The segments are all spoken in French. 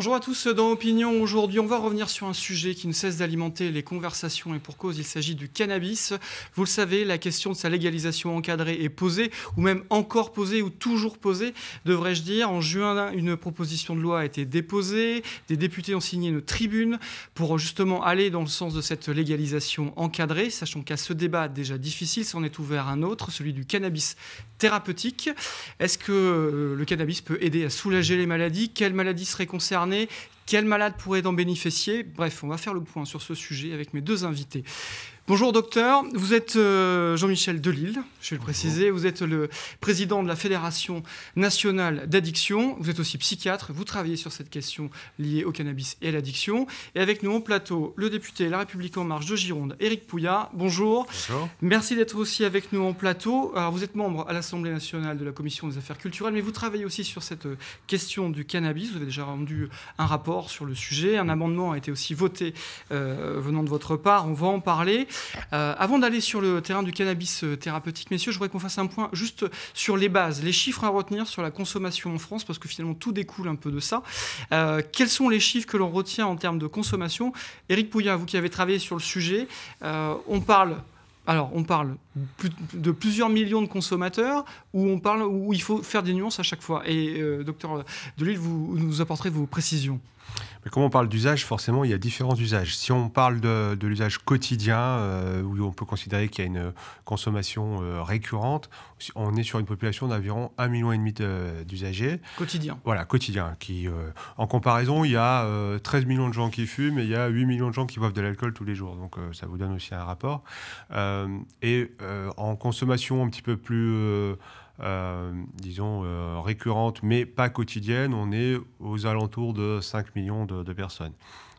Bonjour à tous dans Opinion. Aujourd'hui, on va revenir sur un sujet qui ne cesse d'alimenter les conversations et pour cause, il s'agit du cannabis. Vous le savez, la question de sa légalisation encadrée est posée, ou même encore posée, ou toujours posée, devrais-je dire. En juin, une proposition de loi a été déposée, des députés ont signé une tribune pour justement aller dans le sens de cette légalisation encadrée, sachant qu'à ce débat déjà difficile s'en est ouvert un autre, celui du cannabis thérapeutique. Est-ce que euh, le cannabis peut aider à soulager les maladies Quelles maladies seraient concernées quel malade pourrait en bénéficier Bref, on va faire le point sur ce sujet avec mes deux invités. Bonjour docteur, vous êtes euh, Jean-Michel Delille, je vais le préciser, vous êtes le président de la Fédération nationale d'addiction, vous êtes aussi psychiatre, vous travaillez sur cette question liée au cannabis et à l'addiction. Et avec nous en plateau, le député La République en marche de Gironde, Éric Pouya. bonjour. Merci d'être aussi avec nous en plateau. Alors vous êtes membre à l'Assemblée nationale de la Commission des affaires culturelles, mais vous travaillez aussi sur cette euh, question du cannabis. Vous avez déjà rendu un rapport sur le sujet, un amendement a été aussi voté euh, venant de votre part, on va en parler. Euh, avant d'aller sur le terrain du cannabis euh, thérapeutique, messieurs, je voudrais qu'on fasse un point juste sur les bases, les chiffres à retenir sur la consommation en France, parce que finalement tout découle un peu de ça. Euh, quels sont les chiffres que l'on retient en termes de consommation Éric Pouillard, vous qui avez travaillé sur le sujet, on parle alors, on parle de plusieurs millions de consommateurs où on parle où il faut faire des nuances à chaque fois. Et docteur Delille, vous nous apporterez vos précisions. Mais comme on parle d'usage, forcément, il y a différents usages. Si on parle de, l'usage quotidien, euh, où on peut considérer qu'il y a une consommation euh, récurrente, on est sur une population d'environ 1,5 million euh, d'usagers. Quotidien. Voilà, quotidien. Qui, en comparaison, il y a 13 millions de gens qui fument et il y a 8 millions de gens qui boivent de l'alcool tous les jours. Donc ça vous donne aussi un rapport. et en consommation un petit peu plus euh, disons, récurrentes euh, récurrente, mais pas quotidienne, on est aux alentours de 5 millions de personnes.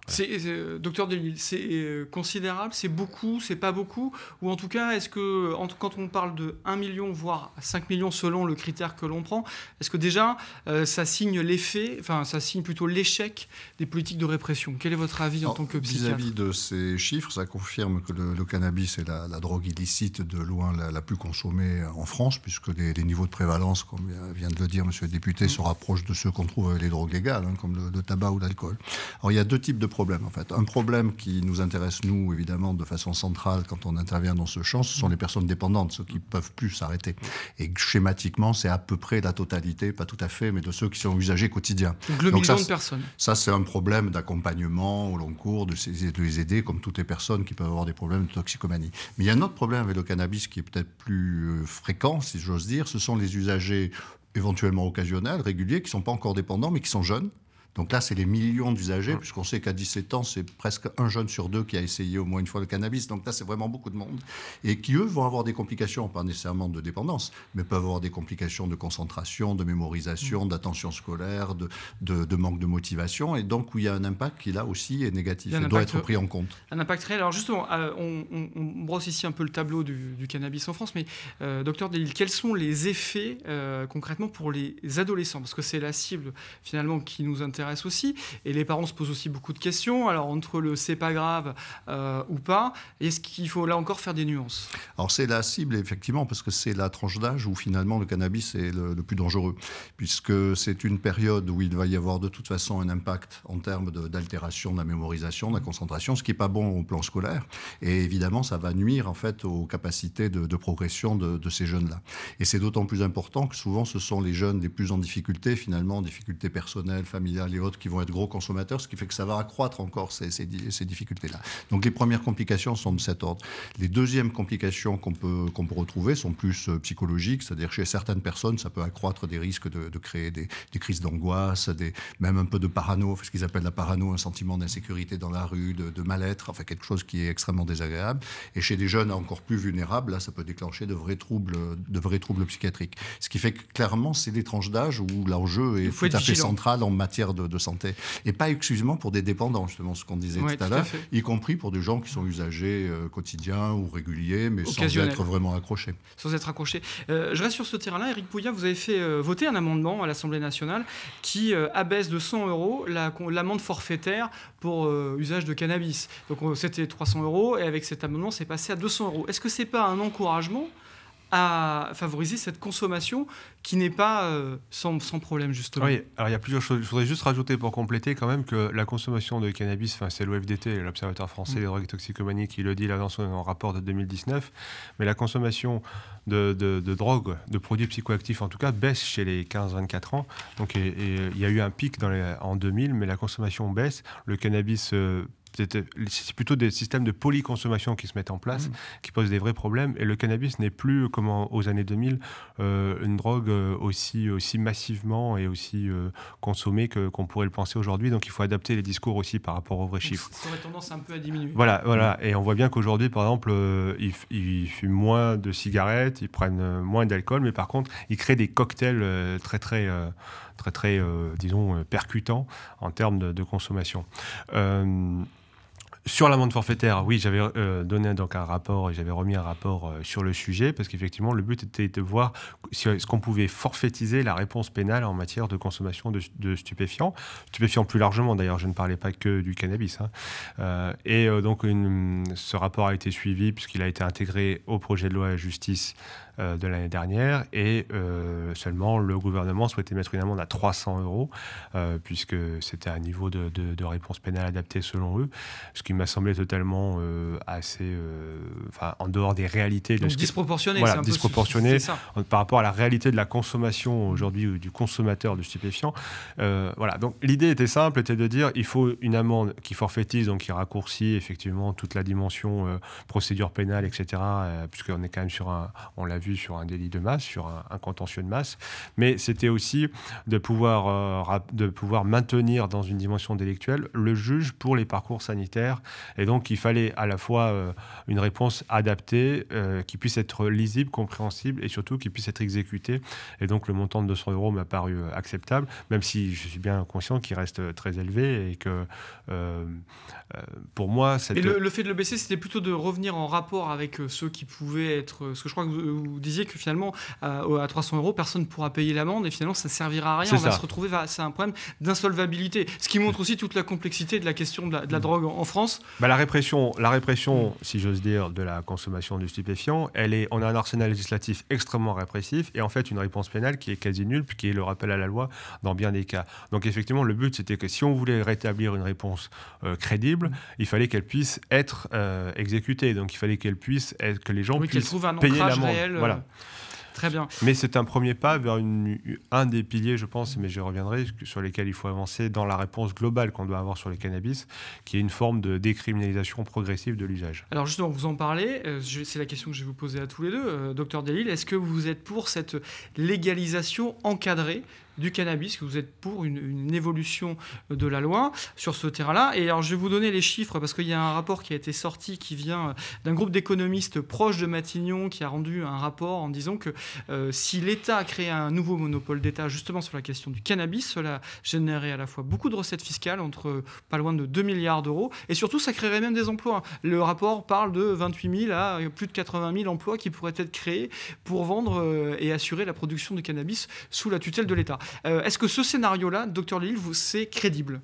C'est, euh, docteur Delille, c'est euh, considérable, c'est beaucoup, c'est pas beaucoup Ou en tout cas, est-ce que quand on parle de 1 million, voire 5 millions selon le critère que l'on prend, est-ce que déjà euh, ça signe l'effet, enfin ça signe plutôt l'échec des politiques de répression Quel est votre avis en, tant que psychiatre Vis-à-vis de ces chiffres, ça confirme que le, cannabis est la, drogue illicite de loin la, plus consommée en France, puisque les, niveaux de prévalence, comme vient de le dire monsieur le député, mmh. se rapprochent de ceux qu'on trouve avec les drogues légales, hein, comme le, tabac ou l'alcool. Alors il y a deux types de en fait. Un problème qui nous intéresse nous évidemment de façon centrale quand on intervient dans ce champ, ce sont les personnes dépendantes, ceux qui peuvent plus s'arrêter. Et schématiquement, c'est à peu près la totalité, pas tout à fait, mais de ceux qui sont usagers quotidiens. Donc le million de personnes. Ça c'est un problème d'accompagnement au long cours, de, de les aider comme toutes les personnes qui peuvent avoir des problèmes de toxicomanie. Mais il y a un autre problème avec le cannabis qui est peut-être plus euh, fréquent, si j'ose dire, ce sont les usagers éventuellement occasionnels, réguliers, qui ne sont pas encore dépendants, mais qui sont jeunes, donc là, c'est les millions d'usagers, puisqu'on sait qu'à 17 ans, c'est presque un jeune sur deux qui a essayé au moins une fois le cannabis. Donc là, c'est vraiment beaucoup de monde. Et qui, eux, vont avoir des complications, pas nécessairement de dépendance, mais peuvent avoir des complications de concentration, de mémorisation, mm. d'attention scolaire, de, de, manque de motivation. Et donc, où il y a un impact qui, là aussi, est négatif et doit être pris en compte. Euh, un impact réel. Alors, justement, euh, on, brosse ici un peu le tableau du, cannabis en France, mais, euh, docteur Delille, quels sont les effets concrètement pour les adolescents Parce que c'est la cible, finalement, qui nous intéresse intéresse aussi. Et les parents se posent aussi beaucoup de questions. Alors, entre le c'est pas grave euh, ou pas, est-ce qu'il faut là encore faire des nuances Alors, c'est la cible, effectivement, parce que c'est la tranche d'âge où finalement le cannabis est le, plus dangereux, puisque c'est une période où il va y avoir de toute façon un impact en termes d'altération de, la mémorisation, de la concentration, ce qui n'est pas bon au plan scolaire. Et évidemment, ça va nuire en fait aux capacités de, progression de, de ces jeunes-là. Et c'est d'autant plus important que souvent, ce sont les jeunes les plus en difficulté, finalement, en difficulté personnelle, familiale, les autres qui vont être gros consommateurs, ce qui fait que ça va accroître encore ces, difficultés-là. Donc les premières complications sont de cet ordre. Les deuxièmes complications qu'on peut, peut retrouver sont plus euh, psychologiques, c'est-à-dire chez certaines personnes, ça peut accroître des risques de, créer des, crises d'angoisse, même un peu de parano, ce qu'ils appellent la parano, un sentiment d'insécurité dans la rue, de, mal-être, enfin quelque chose qui est extrêmement désagréable. Et chez des jeunes encore plus vulnérables, là, ça peut déclencher de vrais troubles, de vrais troubles psychiatriques. Ce qui fait que clairement, c'est des tranches d'âge où l'enjeu est tout à fait central en matière de de, santé. Et pas exclusivement pour des dépendants, justement, ce qu'on disait tout à l'heure, y compris pour des gens qui sont usagers euh, quotidiens ou réguliers, mais sans être vraiment accrochés. Sans être accrochés. Euh, je reste sur ce terrain-là. Éric Pouillat, vous avez fait euh, voter un amendement à l'Assemblée nationale qui abaisse de 100 euros l'amende forfaitaire pour usage de cannabis. Donc c'était 300 euros et avec cet amendement, c'est passé à 200 euros. Est-ce que c'est pas un encouragement à favoriser cette consommation qui n'est pas euh, sans, problème, justement. Oui, alors il y a plusieurs choses. Je voudrais juste rajouter pour compléter quand même que la consommation de cannabis, c'est l'OFDT, l'Observatoire français mm. des drogues et toxicomanie, qui le dit là dans son rapport de 2019, mais la consommation de, de drogues, de produits psychoactifs en tout cas, baisse chez les 15-24 ans. Donc il y a eu un pic dans en 2000, mais la consommation baisse. Le cannabis... Euh, c'est plutôt des systèmes de polyconsommation qui se mettent en place, mmh. qui posent des vrais problèmes. Et le cannabis n'est plus, comme aux années 2000, euh, une drogue euh, aussi, euh, aussi massivement et aussi consommée qu'on pourrait le penser aujourd'hui. Donc il faut adapter les discours aussi par rapport aux vrais chiffres. Ça aurait tendance un peu à diminuer. Voilà, voilà. Et on voit bien qu'aujourd'hui, par exemple, ils, fument moins de cigarettes, ils prennent moins d'alcool, mais par contre, ils créent des cocktails très, très très très, disons, percutants en termes de, de consommation. Euh, sur l'amende forfaitaire, oui, j'avais euh, donné donc un rapport et j'avais remis un rapport euh, sur le sujet parce qu'effectivement, le but était de voir si, euh, ce qu'on pouvait forfaitiser la réponse pénale en matière de consommation de, stupéfiants, stupéfiants plus largement d'ailleurs, je ne parlais pas que du cannabis. Hein. et donc, ce rapport a été suivi puisqu'il a été intégré au projet de loi à justice euh, de l'année dernière. Et euh, seulement, le gouvernement souhaitait mettre une amende à 300 euros, euh, puisque c'était un niveau de, de, réponse pénale adapté selon eux, ce qui m'a semblé totalement assez. en dehors des réalités. De ce disproportionné, qui, voilà, disproportionné par rapport à la réalité de la consommation aujourd'hui du consommateur de stupéfiants. voilà. Donc, l'idée était simple, était de dire il faut une amende qui forfaitise, donc qui raccourcit effectivement toute la dimension procédure pénale, etc. puisqu'on est quand même sur un, on l'a vu sur un délit de masse, sur un, contentieux de masse, mais c'était aussi de pouvoir, euh, de pouvoir maintenir dans une dimension délectuelle le juge pour les parcours sanitaires. Et donc, il fallait à la fois euh, une réponse adaptée, euh, qui puisse être lisible, compréhensible et surtout qui puisse être exécutée. Et donc, le montant de 200 euros m'a paru acceptable, même si je suis bien conscient qu'il reste très élevé et que pour moi, cette... Et le, fait de le baisser, c'était plutôt de revenir en rapport avec ceux qui pouvaient être. ce que je crois que vous, vous disiez que finalement, à 300 euros, personne ne pourra payer l'amende et finalement, ça ne servira à rien. On va se retrouver c'est un problème d'insolvabilité. Ce qui montre aussi toute la complexité de la question de la, mm. drogue en, France. Bah, la répression, la répression si j'ose dire, de la consommation du stupéfiant elle est, on a un arsenal législatif extrêmement répressif et en fait une réponse pénale qui est quasi nulle, puis qui est le rappel à la loi dans bien des cas. Donc effectivement, le but, c'était que si on voulait rétablir une réponse euh, crédible, il fallait qu'elle puisse être euh, exécutée. Donc il fallait qu'elle puisse être, que les gens puissent payer l'amende. Voilà. Très bien. Mais c'est un premier pas vers un des piliers, je pense, mais je reviendrai, sur lesquels il faut avancer dans la réponse globale qu'on doit avoir sur le cannabis, qui est une forme de décriminalisation progressive de l'usage. Alors justement, vous en parlez, euh, c'est la question que je vais vous poser à tous les deux. Euh, docteur Delille, est-ce que vous êtes pour cette légalisation encadrée du cannabis, que vous êtes pour une, évolution euh, de la loi sur ce terrain-là. Et alors je vais vous donner les chiffres parce qu'il y a un rapport qui a été sorti qui vient euh, d'un groupe d'économistes proches de Matignon qui a rendu un rapport en disant que euh, si l'État créait un nouveau monopole d'État justement sur la question du cannabis, cela générerait à la fois beaucoup de recettes fiscales, entre pas loin de 2 milliards d'euros, et surtout ça créerait même des emplois. Le rapport parle de 28 000 à plus de 80 000 emplois qui pourraient être créés pour vendre et assurer la production de cannabis sous la tutelle de l'État. Euh, est-ce que ce scénario-là, docteur Lille, c'est crédible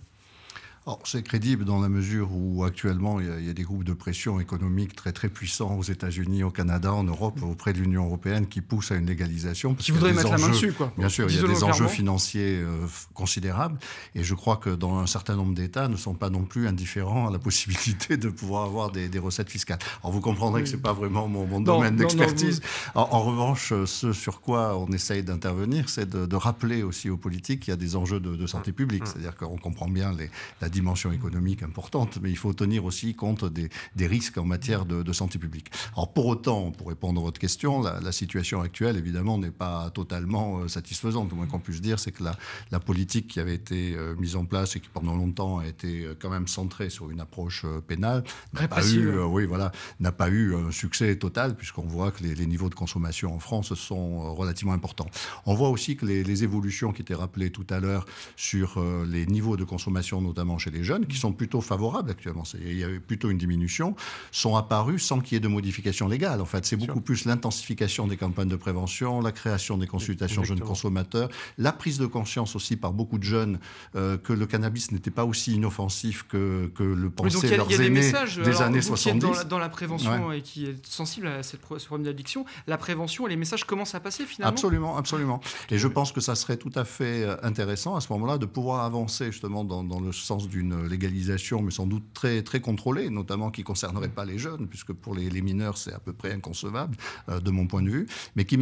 c'est crédible dans la mesure où actuellement il y, a, des groupes de pression économique très très puissants aux États-Unis, au Canada, en Europe, mm. auprès de l'Union européenne qui poussent à une légalisation. qui voudraient mettre la main dessus, quoi. Bien sûr, il y a des enjeux financiers euh, considérables et je crois que dans un certain nombre d'États ne sont pas non plus indifférents à la possibilité de pouvoir avoir des, recettes fiscales. Alors, vous comprendrez que ce n'est pas vraiment mon, domaine d'expertise. En, revanche, ce sur quoi on essaye d'intervenir, c'est de, rappeler aussi aux politiques qu'il y a des enjeux de, santé publique. Mm. C'est-à-dire qu'on comprend bien les, la dimension économique importante, mais il faut tenir aussi compte des, risques en matière de, santé publique. Alors pour autant, pour répondre à votre question, la, situation actuelle, évidemment, n'est pas totalement euh, satisfaisante. Au moins qu'on puisse dire, c'est que la, politique qui avait été euh, mise en place et qui pendant longtemps a été euh, quand même centrée sur une approche pénale n'a pas, eu, oui, voilà, pas eu un succès total, puisqu'on voit que les, niveaux de consommation en France sont relativement importants. On voit aussi que les, les évolutions qui étaient rappelées tout à l'heure sur les niveaux de consommation, notamment chez les jeunes, qui sont plutôt favorables actuellement. Il y eu plutôt une diminution, sont apparus sans qu'il y ait de modification légale. En fait, c'est beaucoup plus l'intensification des campagnes de prévention, la création des consultations jeunes consommateurs, la prise de conscience aussi par beaucoup de jeunes euh, que le cannabis n'était pas aussi inoffensif que, que le pensaient leurs aînés des, messages, des années 70. Dans la, dans la, prévention et qui est sensible à cette, ce problème d'addiction, la prévention et les messages commencent à passer finalement. Absolument, absolument. Et je pense que ça serait tout à fait euh, intéressant à ce moment-là de pouvoir avancer justement dans, dans le sens d'une légalisation, mais sans doute très, très contrôlée, notamment qui ne concernerait pas les jeunes, puisque pour les, mineurs, c'est à peu près inconcevable, euh, de mon point de vue, mais qui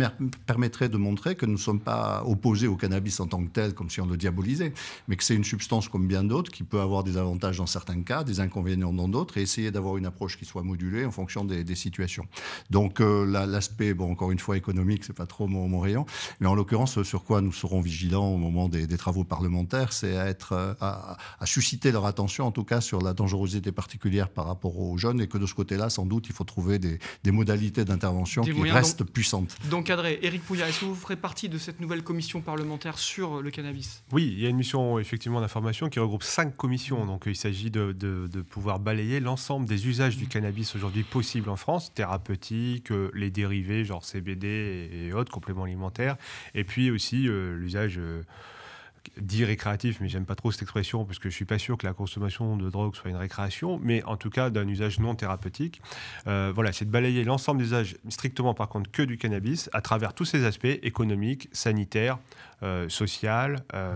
permettrait de montrer que nous ne sommes pas opposés au cannabis en tant que tel, comme si on le diabolisait, mais que c'est une substance comme bien d'autres, qui peut avoir des avantages dans certains cas, des inconvénients dans d'autres, et essayer d'avoir une approche qui soit modulée en fonction des, situations. Donc euh, l'aspect, bon, encore une fois, économique, c'est pas trop mon, rayon, mais en l'occurrence, sur quoi nous serons vigilants au moment des, travaux parlementaires, c'est être euh, à, à, susciter leur attention, en tout cas sur la dangerosité particulière par rapport aux jeunes, et que de ce côté-là, sans doute, il faut trouver des, modalités d'intervention qui restent donc, Adré, Éric Pouillat, est-ce que vous ferez partie de cette nouvelle commission parlementaire sur le cannabis Oui, il y a une mission effectivement d'information qui regroupe cinq commissions. Donc il s'agit de, pouvoir balayer l'ensemble des usages du cannabis aujourd'hui possibles en France, thérapeutique, euh, les dérivés genre CBD et, autres compléments alimentaires, et puis aussi euh, l'usage... Euh, dit récréatif, mais j'aime pas trop cette expression parce que je suis pas sûr que la consommation de drogue soit une récréation, mais en tout cas d'un usage non thérapeutique. Euh, voilà, c'est de balayer l'ensemble des usages strictement par contre que du cannabis à travers tous ses aspects économiques, sanitaires, euh, social, euh,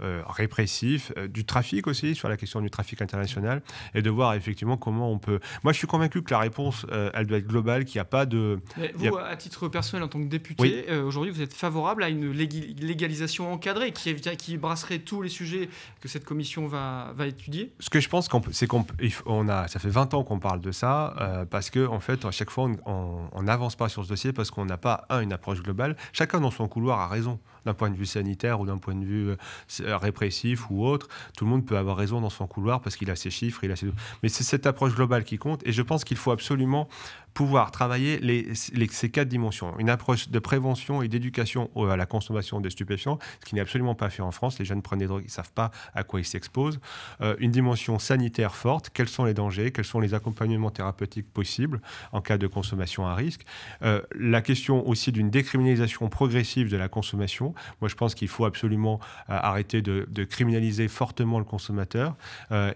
euh, répressif, du trafic aussi, sur la question du trafic international, et de voir effectivement comment on peut... Moi, je suis convaincu que la réponse, elle doit être globale, qu'il n'y a pas de... vous, à titre personnel, en tant que député, aujourd'hui, vous êtes favorable à une légalisation encadrée qui, qui brasserait tous les sujets que cette commission va, va étudier Ce que je pense, c'est qu'on a... Ça fait 20 ans qu'on parle de ça, parce que en fait, à chaque fois, on n'avance pas sur ce dossier parce qu'on n'a pas, un, une approche globale. Chacun dans son couloir a raison d'un point de vue sanitaire ou d'un point de vue euh, répressif ou autre. Tout le monde peut avoir raison dans son couloir parce qu'il a ses chiffres, il a ses... Mais c'est cette approche globale qui compte et je pense qu'il faut absolument pouvoir travailler les, ces quatre dimensions. Une approche de prévention et d'éducation à la consommation des stupéfiants, ce qui n'est absolument pas fait en France. Les jeunes prennent des drogues, ils ne savent pas à quoi ils s'exposent. Euh, une dimension sanitaire forte, quels sont les dangers, quels sont les accompagnements thérapeutiques possibles en cas de consommation à risque. Euh, la question aussi d'une décriminalisation progressive de la consommation. Moi, je pense qu'il faut absolument euh, arrêter de, de, criminaliser fortement le consommateur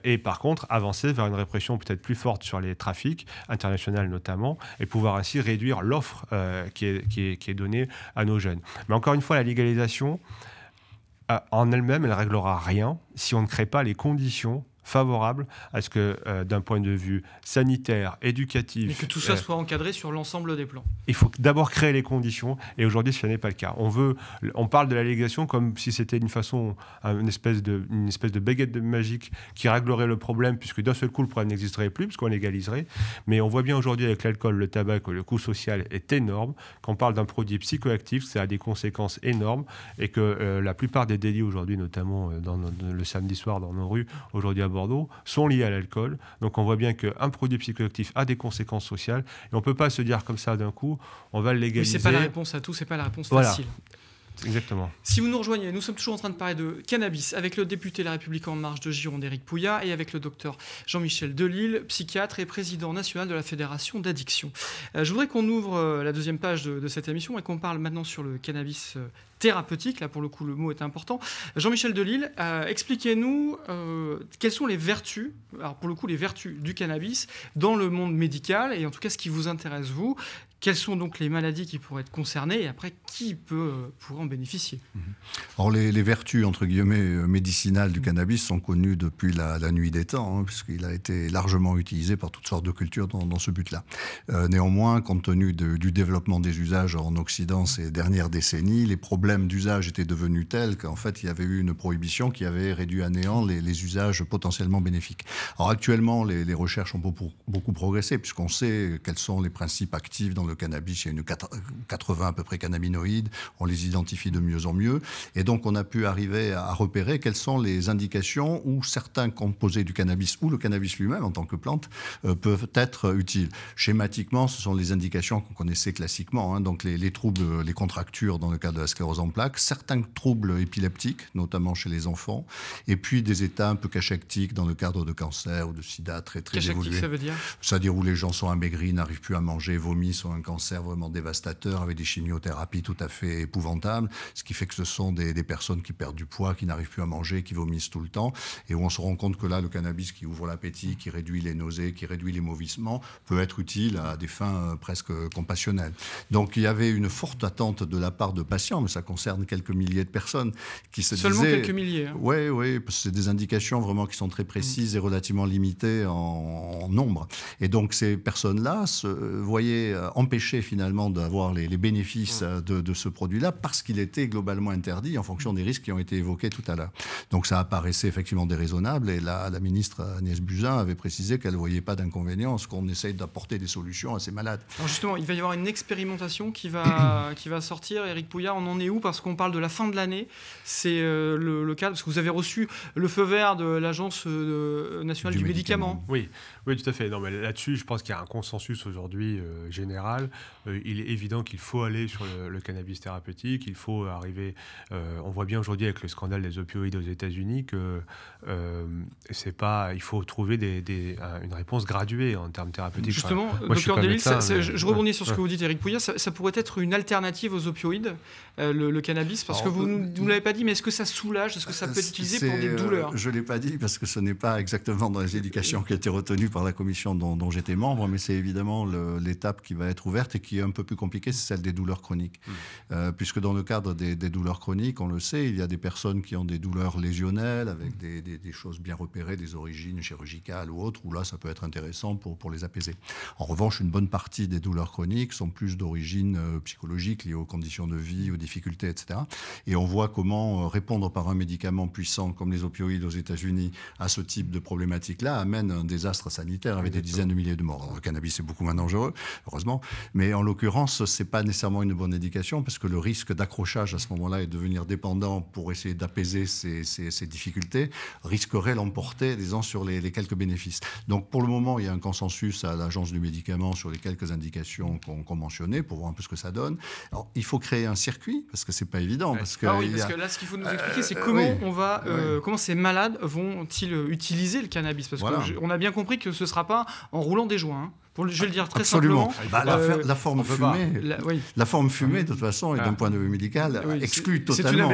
et par contre avancer vers une répression peut-être plus forte sur les trafics, internationaux notamment et pouvoir ainsi réduire l'offre euh, qui, qui, est, donnée à nos jeunes. Mais encore une fois, la légalisation, euh, en elle-même, elle ne réglera rien si on ne crée pas les conditions favorable à ce que, euh, d'un point de vue sanitaire, éducatif. Mais que tout ça euh, soit encadré sur l'ensemble des plans. Il faut d'abord créer les conditions, et aujourd'hui, ce n'est pas le cas. On, veut, on parle de la comme si c'était une façon, une espèce, de, une espèce de baguette magique qui réglerait le problème, puisque d'un seul coup, le problème n'existerait plus, puisqu'on légaliserait. Mais on voit bien aujourd'hui avec l'alcool, le tabac, que le coût social est énorme, qu'on parle d'un produit psychoactif, ça a des conséquences énormes, et que euh, la plupart des délits aujourd'hui, notamment dans, le samedi soir dans nos rues, aujourd'hui à Bordeaux sont liés à l'alcool. Donc on voit bien qu'un produit psychoactif a des conséquences sociales. Et on ne peut pas se dire comme ça d'un coup, on va le légaliser. Mais ce n'est pas la réponse à tout, ce n'est pas la réponse facile. Exactement. Si vous nous rejoignez, nous sommes toujours en train de parler de cannabis avec le député La République En Marche de Gironde, Éric Pouillat, et avec le docteur Jean-Michel Delille, psychiatre et président national de la Fédération d'addiction. Euh, je voudrais qu'on ouvre euh, la deuxième page de, cette émission et qu'on parle maintenant sur le cannabis euh, thérapeutique. Là, pour le coup, le mot est important. Jean-Michel Delille, expliquez-nous quelles sont les vertus, alors pour le coup, les vertus du cannabis dans le monde médical, et en tout cas ce qui vous intéresse, vous, quelles sont donc les maladies qui pourraient être concernées et après qui peut, euh, pourrait en bénéficier mhm. Or les, vertus entre guillemets euh, médicinales du mhm. cannabis sont connues depuis la, nuit des temps hein, puisqu'il a été largement utilisé par toutes sortes de cultures dans, ce but-là. Euh, néanmoins, compte tenu du développement des usages en Occident ces dernières décennies, les problèmes d'usage étaient devenus tels qu'en fait il y avait eu une prohibition qui avait réduit à néant les, usages potentiellement bénéfiques. Alors actuellement les, recherches ont beaucoup, progressé puisqu'on sait quels sont les principes actifs dans le cannabis, il y a une 80 à peu près cannabinoïdes, on les identifie de mieux en mieux. Et donc on a pu arriver à repérer quelles sont les indications où certains composés du cannabis ou le cannabis lui-même en tant que plante euh, peuvent être utiles. Schématiquement, ce sont les indications qu'on connaissait classiquement, hein, donc les, troubles, les contractures dans le cas de la sclérose en plaques, certains troubles épileptiques, notamment chez les enfants, et puis des états un peu cachectiques dans le cadre de cancer ou de sida très très évolués. Ça veut dire C'est-à-dire où les gens sont amaigris, n'arrivent plus à manger, vomissent, sont un cancer vraiment dévastateur avec des chimiothérapies tout à fait épouvantables, ce qui fait que ce sont des, personnes qui perdent du poids, qui n'arrivent plus à manger, qui vomissent tout le temps, et où on se rend compte que là, le cannabis qui ouvre l'appétit, qui réduit les nausées, qui réduit les mauvissements, peut être utile à des fins euh, presque compassionnelles. Donc il y avait une forte attente de la part de patients, mais ça concerne quelques milliers de personnes qui se Seulement disaient... Seulement quelques milliers. Oui, hein. Oui, que c'est des indications vraiment qui sont très précises et relativement limitées en, en nombre. Et donc ces personnes-là se euh, voyaient en euh, empêcher finalement d'avoir les, bénéfices mmh. euh, de, ce produit-là parce qu'il était globalement interdit en fonction des risques qui ont été évoqués tout à l'heure. Donc ça apparaissait effectivement déraisonnable et la ministre euh, Agnès Buzyn avait précisé qu'elle ne voyait pas d'inconvénients, qu'on essaye d'apporter des solutions à ces malades. justement, il va y avoir une expérimentation qui va, qui va sortir. Eric Pouillard, on en est où Parce qu'on parle de la fin de l'année. C'est euh, le, cas, parce que vous avez reçu le feu vert de l'Agence nationale du, médicament. Oui, oui, tout à fait. là-dessus, je pense qu'il y a un consensus aujourd'hui général euh, il est évident qu'il faut aller sur le, cannabis thérapeutique. Il faut arriver. Euh, on voit bien aujourd'hui avec le scandale des opioïdes aux États-Unis que euh, c'est pas. Il faut trouver une réponse graduée en termes thérapeutiques. Justement, docteur je, rebondis sur ce que vous dites, Eric Pouillat. Ça, pourrait être une alternative aux opioïdes, le, cannabis, parce que vous ne l'avez pas dit. Mais est-ce que ça soulage Est-ce que ça peut être utilisé pour des douleurs Je l'ai pas dit parce que ce n'est pas exactement dans les éducations qui a été retenues par la commission dont j'étais membre, mais c'est évidemment l'étape qui va être ouverte et qui est un peu plus compliquée, c'est celle des douleurs chroniques. Mmh. Euh, puisque dans le cadre des, douleurs chroniques, on le sait, il y a des personnes qui ont des douleurs lésionnelles, avec mmh. des, choses bien repérées, des origines chirurgicales ou autres, où là, ça peut être intéressant pour, les apaiser. En revanche, une bonne partie des douleurs chroniques sont plus d'origine euh, psychologique, liées aux conditions de vie, aux difficultés, etc. Et on voit comment euh, répondre par un médicament puissant comme les opioïdes aux États-Unis à ce type de problématique-là amène un désastre sanitaire avec des dizaines de milliers de morts. le cannabis est beaucoup moins dangereux, heureusement, mais en l'occurrence, ce n'est pas nécessairement une bonne indication parce que le risque d'accrochage à ce moment-là et de devenir dépendant pour essayer d'apaiser ces, difficultés risquerait l'emporter, disons, sur les, quelques bénéfices. Donc pour le moment, il y a un consensus à l'Agence du médicament sur les quelques indications qu'on mentionnait pour voir un peu ce que ça donne. Alors, il faut créer un circuit parce que ce n'est pas évident. Parce que ah oui, parce que là, ce qu'il faut nous euh, expliquer, c'est euh, euh, comment ces malades vont-ils utiliser le cannabis Parce qu'on a bien compris que ce ne sera pas en roulant des joints. Hein je vais le dire très simplement. Bah, la, euh, forme fumée, la, forme fumée, de toute façon, et d'un ah. point de vue médical, euh, exclut totalement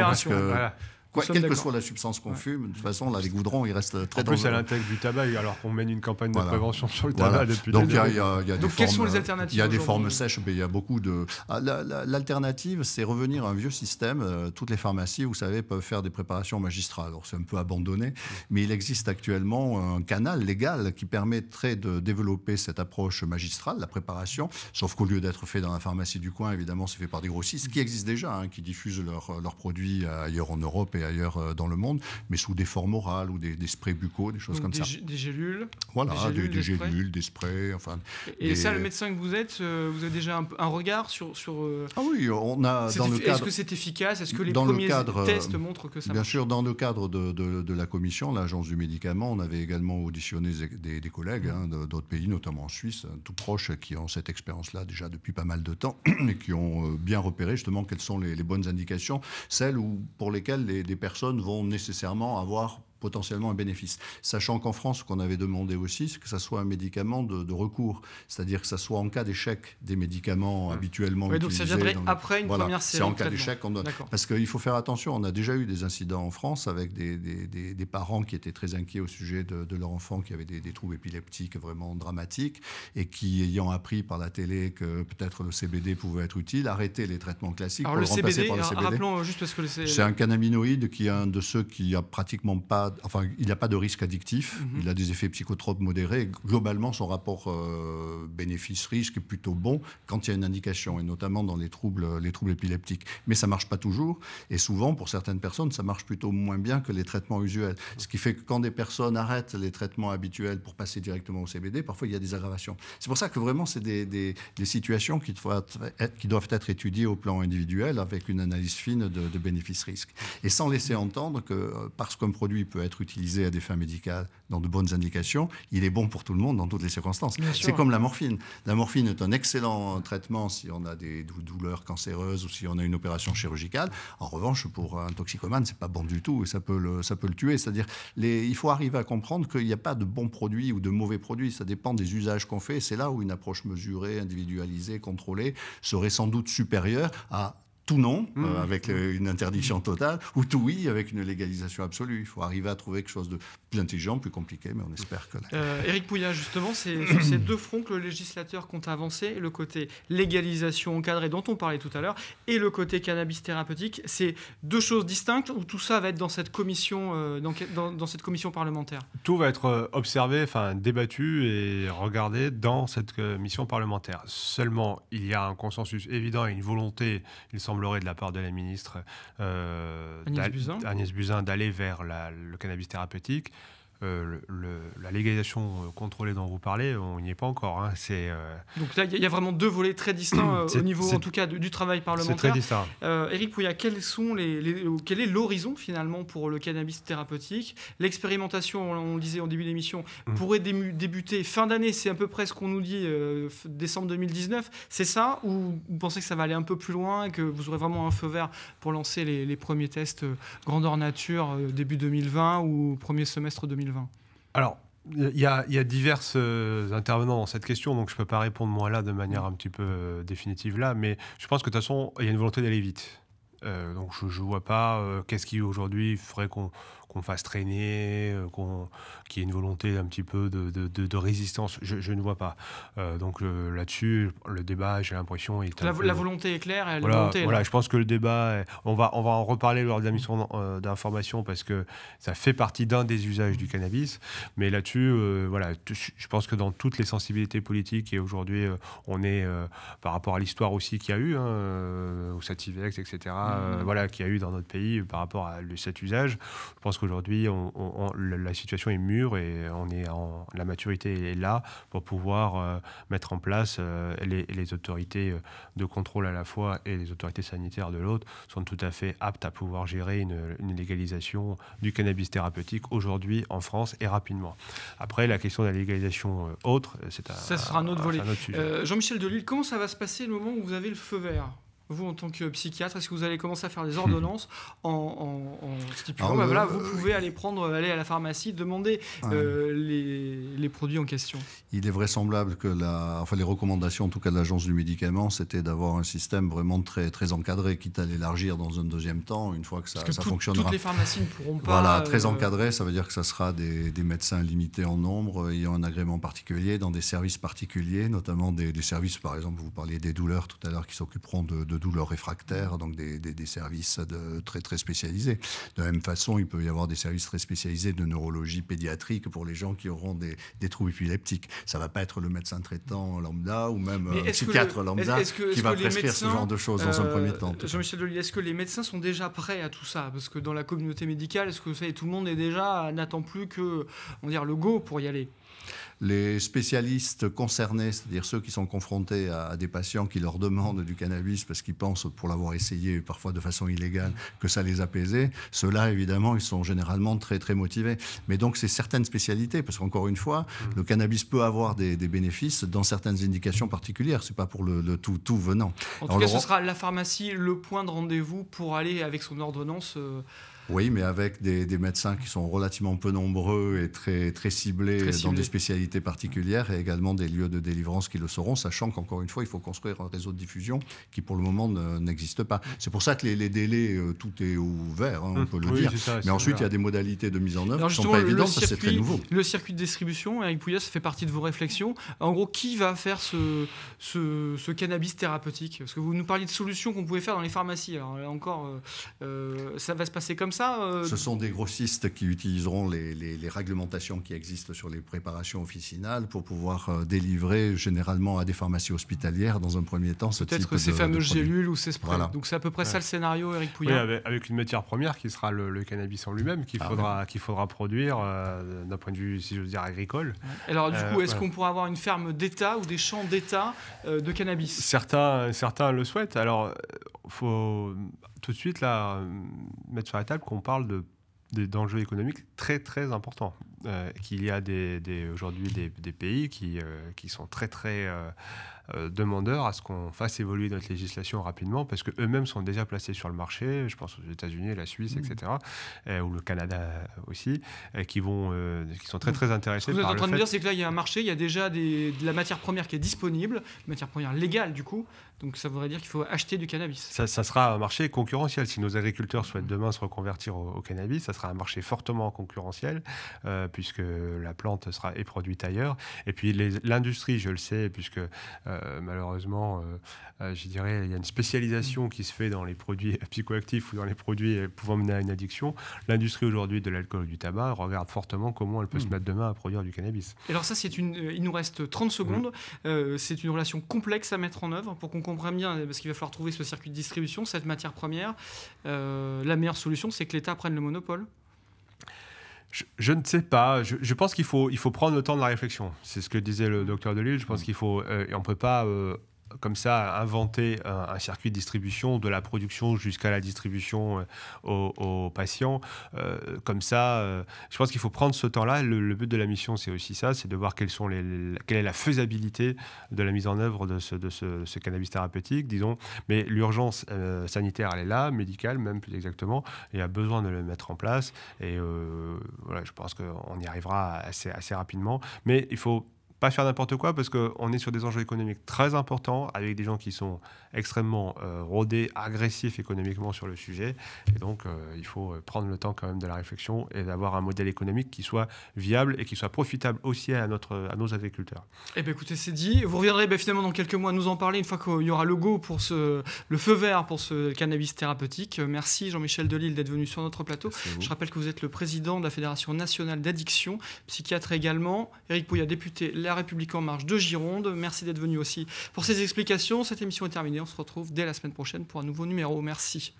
quelle que soit la substance qu'on fume, de toute façon, là, les goudrons, ils restent euh, très en dangereux. plus, elle intègre du tabac, alors qu'on mène une campagne de prévention sur le tabac depuis Donc, des y Donc, quelles sont les euh, alternatives Il y a des formes sèches, mais il y a beaucoup de. Ah, l'alternative, c'est revenir à un vieux système. Euh, toutes les pharmacies, vous savez, peuvent faire des préparations magistrales. Alors, c'est un peu abandonné, mais il existe actuellement un canal légal qui permettrait de développer cette approche magistrale, la préparation, sauf qu'au lieu d'être fait dans la pharmacie du coin, évidemment, c'est fait par des grossistes qui existent déjà, hein, qui diffusent leurs produits ailleurs en Europe ailleurs euh, dans le monde, mais sous des formes orales ou des, sprays buccaux, des choses comme ça. Des gélules Voilà, des gélules, des, sprays, enfin. Et, ça, le médecin que vous êtes, euh, vous avez déjà un, regard sur, sur. Euh, ah oui, on a dans le cadre. Est-ce que c'est efficace Est-ce que les premiers tests montrent que ça Bien sûr, dans le cadre de, la commission, l'agence du médicament, on avait également auditionné des, collègues mm. hein, d'autres pays, notamment en Suisse, hein, tout proche, qui ont cette expérience-là déjà depuis pas mal de temps et qui ont bien repéré justement quelles sont les, les bonnes indications, celles où, pour lesquelles les, des personnes vont nécessairement avoir potentiellement un bénéfice. Sachant qu'en France, qu'on avait demandé aussi, c'est que ça soit un médicament de, recours, c'est-à-dire que ça soit en cas d'échec des médicaments mmh. habituellement oui, Donc ça viendrait après une première série. C'est en cas d'échec qu'on donne. Parce qu'il faut faire attention, on a déjà eu des incidents en France avec des, des, des, parents qui étaient très inquiets au sujet de, leur enfant qui avait des, troubles épileptiques vraiment dramatiques et qui, ayant appris par la télé que peut-être le CBD pouvait être utile, arrêtaient les traitements classiques pour le, remplacer par le hein, CBD. Rappelons euh, juste parce que c'est... C'est un cannabinoïde qui est un de ceux qui a pratiquement pas enfin, il a pas de risque addictif, mhm. il a des effets psychotropes modérés. Globalement, son rapport euh, bénéfice-risque est plutôt bon quand il y a une indication, et notamment dans les troubles, les troubles épileptiques. Mais ça marche pas toujours, et souvent, pour certaines personnes, ça marche plutôt moins bien que les traitements usuels. Ce qui fait que quand des personnes arrêtent les traitements habituels pour passer directement au CBD, parfois il y a des aggravations. C'est pour ça que vraiment, c'est des, situations qui doivent, être, étudiées au plan individuel avec une analyse fine de, de bénéfice-risque. Et sans laisser entendre que euh, parce qu'un produit peut être utilisé à des fins médicales dans de bonnes indications, il est bon pour tout le monde dans toutes les circonstances. C'est comme la morphine. La morphine est un excellent traitement si on a des douleurs cancéreuses ou si on a une opération chirurgicale. En revanche, pour un toxicomane, c'est pas bon du tout et ça peut le, ça peut le tuer. C'est-à-dire, il faut arriver à comprendre qu'il n'y a pas de bons produits ou de mauvais produits. Ça dépend des usages qu'on fait. C'est là où une approche mesurée, individualisée, contrôlée serait sans doute supérieure à tout non, euh, mmh. avec une interdiction totale, ou tout oui, avec une légalisation absolue. Il faut arriver à trouver quelque chose de plus intelligent, plus compliqué, mais on espère que... Euh, Éric Pouillat, justement, c'est sur ces deux fronts que le législateur compte avancer, le côté légalisation encadrée dont on parlait tout à l'heure, et le côté cannabis thérapeutique. C'est deux choses distinctes, ou tout ça va être dans cette commission, euh, dans, dans, cette commission parlementaire Tout va être euh, observé, enfin débattu et regardé dans cette commission parlementaire. Seulement, il y a un consensus évident et une volonté, il semble de la part de la ministre euh, Agnès Buzyn, d'aller vers le cannabis thérapeutique. Euh, la légalisation euh, contrôlée dont vous parlez, on n'y est pas encore. Hein. Euh, Donc là, il y, a vraiment deux volets très distincts au niveau, en tout cas, du, travail parlementaire. C'est très distinct. Eric Pouya, quels sont les, quel est l'horizon finalement pour le cannabis thérapeutique L'expérimentation, on, le disait en début d'émission, mm. pourrait débuter fin d'année. C'est à peu près ce qu'on nous dit décembre 2019. C'est ça Ou vous pensez que ça va aller un peu plus loin que vous aurez vraiment un feu vert pour lancer les, les premiers tests grandeur nature début 2020 ou premier semestre 2020 alors, il y, a, divers euh, intervenants dans cette question, donc je ne peux pas répondre moi là de manière un petit peu euh, définitive là, mais je pense que de toute façon, il y a une volonté d'aller vite. Euh, donc je ne vois pas qu'est-ce qui aujourd'hui ferait qu'on qu'on fasse traîner, euh, qu'il y ait une volonté un petit peu de, résistance. Je, ne vois pas. Euh, donc euh, là-dessus, le débat, j'ai l'impression. la, volonté est claire. voilà, voilà je pense que le débat, on va, on va en reparler lors de la mission d'information parce que ça fait partie d'un des usages du cannabis. Mais là-dessus, voilà, je pense que dans toutes les sensibilités politiques, et aujourd'hui, on est par rapport à l'histoire aussi qu'il y a eu, hein, au Sativex, etc., mmh. voilà, qu'il y a eu dans notre pays par rapport à cet usage, je pense Aujourd'hui, on, la situation est mûre et on est en, la maturité est là pour pouvoir euh, mettre en place euh, les, autorités euh, de contrôle à la fois et les autorités sanitaires de l'autre sont tout à fait aptes à pouvoir gérer une, légalisation du cannabis thérapeutique aujourd'hui en France et rapidement. Après, la question de la légalisation autre, c'est un, ça sera un autre volet. Jean-Michel Delille, comment ça va se passer le moment où vous avez le feu vert vous, en tant que psychiatre, est-ce que vous allez commencer à faire des ordonnances en, en, en stipulant, ah, bah, bah, voilà, vous euh, pouvez aller prendre, aller à la pharmacie, demander euh, les, produits en question Il est vraisemblable que la, enfin, les recommandations, en tout cas de l'Agence du médicament, c'était d'avoir un système vraiment très, très encadré, quitte à l'élargir dans un deuxième temps, une fois que ça, fonctionnera. Toutes les pharmacies ne pourront pas. Voilà, euh, très encadré, ça veut dire que ça sera des, médecins limités en nombre, ayant un agrément particulier, dans des services particuliers, notamment des, services, par exemple, vous parliez des douleurs tout à l'heure, qui s'occuperont de douleurs réfractaires, donc des, des, services de, très, très spécialisés. De la même façon, il peut y avoir des services très spécialisés de neurologie pédiatrique pour les gens qui auront des, des troubles épileptiques. Ça ne va pas être le médecin traitant lambda ou même un psychiatre lambda qui va prescrire ce genre de choses dans un premier euh, temps. Jean-Michel est-ce que les médecins sont déjà prêts à tout ça Parce que dans la communauté médicale, est-ce que vous savez, tout le monde est déjà, n'attend plus que on dire, le go pour y aller les spécialistes concernés, c'est-à-dire ceux qui sont confrontés à, des patients qui leur demandent du cannabis parce qu'ils pensent, pour l'avoir essayé parfois de façon illégale, que ça les apaisait, ceux-là, évidemment, ils sont généralement très, très motivés. Mais donc, c'est certaines spécialités, parce qu'encore une fois, mm. le cannabis peut avoir des, bénéfices dans certaines indications particulières. C'est pas pour le, tout, tout venant. En tout cas, ce sera la pharmacie, le point de rendez-vous pour aller avec son ordonnance. Euh, oui, mais avec des, médecins qui sont relativement peu nombreux et très, très ciblés, dans des spécialités particulières et également des lieux de délivrance qui le seront, sachant qu'encore une fois, il faut construire un réseau de diffusion qui pour le moment n'existe pas. C'est pour ça que les, délais, euh, tout est ouvert, hein, on peut le mmh. dire. mais ensuite, il y a des modalités de mise en œuvre qui ne sont pas évidentes, c'est très nouveau. Le circuit de distribution, Eric Pouillet, ça fait partie de vos réflexions. En gros, qui va faire ce, ce, cannabis thérapeutique Parce que vous nous parliez de solutions qu'on pouvait faire dans les pharmacies. Alors là encore, euh, euh, ça va se passer comme ça euh, ce sont des grossistes qui utiliseront les, réglementations qui existent sur les préparations officinales pour pouvoir euh, délivrer généralement à des pharmacies hospitalières dans un premier temps ce type de Peut-être ces fameuses gélules ou ces sprays. Donc c'est à peu près ça le scénario, Eric Pouillard. avec, une matière première qui sera le, cannabis en lui-même qu'il ah faudra, qu'il faudra produire euh, d'un point de vue, si je veux dire, agricole. Alors du coup, est-ce qu'on pourra avoir une ferme d'État ou des champs d'État de cannabis certains, certains le souhaitent. Alors faut tout de suite là mettre sur la table qu'on parle de économiques très très importants. Euh, qu'il y a des, des aujourd'hui des, des, pays qui, euh, qui sont très très euh, euh, demandeurs à ce qu'on fasse évoluer notre législation rapidement parce que eux-mêmes sont déjà placés sur le marché. Je pense aux États-Unis, la Suisse, mm. etc., euh, ou le Canada euh, aussi, qui vont, qui sont très très intéressés. Ce que vous êtes en train de dire, c'est que là, il y a un marché, il y a déjà des, de la matière première qui est disponible, matière première légale du coup. Donc ça voudrait dire qu'il faut acheter du cannabis. Ça, sera un marché concurrentiel. Si nos agriculteurs souhaitent mm. demain se reconvertir au, cannabis, ça sera un marché fortement concurrentiel puisque la plante sera éproduite produite ailleurs. Et puis l'industrie, je le sais, puisque euh, malheureusement, euh, euh, je dirais, il y a une spécialisation qui se fait dans les produits psychoactifs ou dans les produits pouvant mener à une addiction. L'industrie aujourd'hui de l'alcool et du tabac regarde fortement comment elle peut hmm. se mettre demain à produire du cannabis. Et alors ça, c'est une, il nous reste 30 secondes. Hmm. c'est une relation complexe à mettre en œuvre pour qu'on comprenne bien, parce qu'il va falloir trouver ce circuit de distribution, cette matière première. la meilleure solution, c'est que l'État prenne le monopole je, ne sais pas. Je, pense qu'il faut, il faut prendre le temps de la réflexion. C'est ce que disait le docteur Delille. Je pense mm. qu'il faut. Euh, on ne peut pas euh, comme ça inventer un, circuit de distribution, de la production jusqu'à la distribution euh, aux, patients. Euh, comme ça, euh, je pense qu'il faut prendre ce temps-là. Le, but de la mission, c'est aussi ça, c'est de voir quelles sont les, quelle est la faisabilité de la mise en œuvre de ce, cannabis thérapeutique, disons. Mais l'urgence sanitaire, elle est là, médicale même plus exactement, Il y a besoin de le mettre en place. Et voilà, je pense qu'on y arrivera assez, assez rapidement. Mais il faut pas faire n'importe quoi parce qu'on est sur des enjeux économiques très importants avec des gens qui sont extrêmement euh, rodés, agressifs économiquement sur le sujet. Et donc, euh, il faut euh, prendre le temps quand même de la réflexion et d'avoir un modèle économique qui soit viable et qui soit profitable aussi à, notre, à nos agriculteurs. Eh bien, écoutez, c'est dit. Vous reviendrez ben, finalement dans quelques mois nous en parler une fois qu'il y aura le go pour ce, le feu vert pour ce cannabis thérapeutique. Merci Jean-Michel Delille d'être venu sur notre plateau. Je rappelle que vous êtes le président de la Fédération nationale d'addiction, psychiatre également. Éric Pouillat, député la République en marche de Gironde. Merci d'être venu aussi pour ces explications. Cette émission est terminée. On se retrouve dès la semaine prochaine pour un nouveau numéro. Merci.